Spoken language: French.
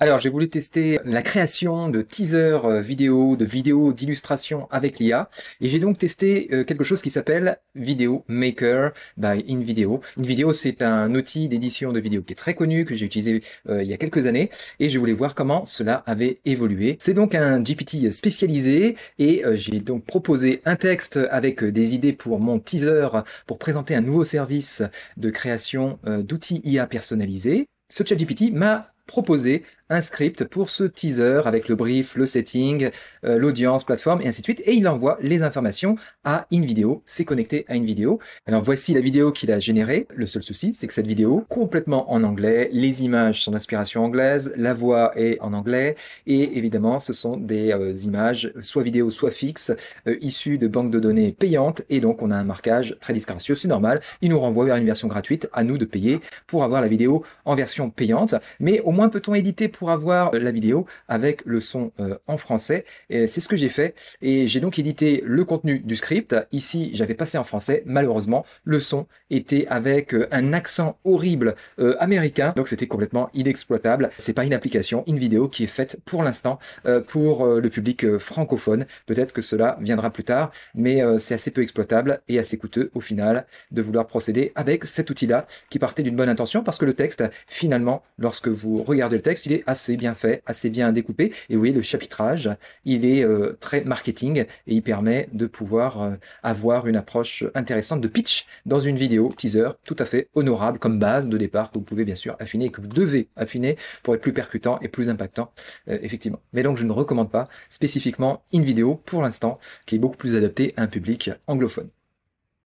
Alors, j'ai voulu tester la création de teasers euh, vidéo, de vidéos d'illustration avec l'IA, et j'ai donc testé euh, quelque chose qui s'appelle Video Maker by InVideo. InVideo, c'est un outil d'édition de vidéos qui est très connu, que j'ai utilisé euh, il y a quelques années, et je voulais voir comment cela avait évolué. C'est donc un GPT spécialisé, et j'ai donc proposé un texte avec des idées pour mon teaser, pour présenter un nouveau service de création d'outils IA personnalisés. Ce GPT m'a proposé un script pour ce teaser avec le brief, le setting, euh, l'audience, plateforme et ainsi de suite. Et il envoie les informations à InVideo. C'est connecté à une InVideo. Alors voici la vidéo qu'il a générée. Le seul souci, c'est que cette vidéo, complètement en anglais, les images sont d'inspiration anglaise, la voix est en anglais et évidemment, ce sont des euh, images soit vidéo, soit fixe euh, issues de banques de données payantes et donc on a un marquage très disgracieux. C'est normal. Il nous renvoie vers une version gratuite. À nous de payer pour avoir la vidéo en version payante. Mais au moins peut-on éditer pour avoir euh, la vidéo avec le son euh, en français. C'est ce que j'ai fait et j'ai donc édité le contenu du script. Ici, j'avais passé en français. Malheureusement, le son était avec euh, un accent horrible américain, donc c'était complètement inexploitable. C'est pas une application, une vidéo qui est faite pour l'instant pour le public francophone. Peut-être que cela viendra plus tard, mais c'est assez peu exploitable et assez coûteux au final de vouloir procéder avec cet outil-là qui partait d'une bonne intention parce que le texte, finalement, lorsque vous regardez le texte, il est assez bien fait, assez bien découpé. Et oui, le chapitrage, il est euh, très marketing et il permet de pouvoir euh, avoir une approche intéressante de pitch dans une vidéo teaser tout à fait honorable comme base de départ que vous pouvez bien sûr affiner et que vous devez affiner pour être plus percutant et plus impactant, euh, effectivement. Mais donc, je ne recommande pas spécifiquement une vidéo pour l'instant, qui est beaucoup plus adaptée à un public anglophone.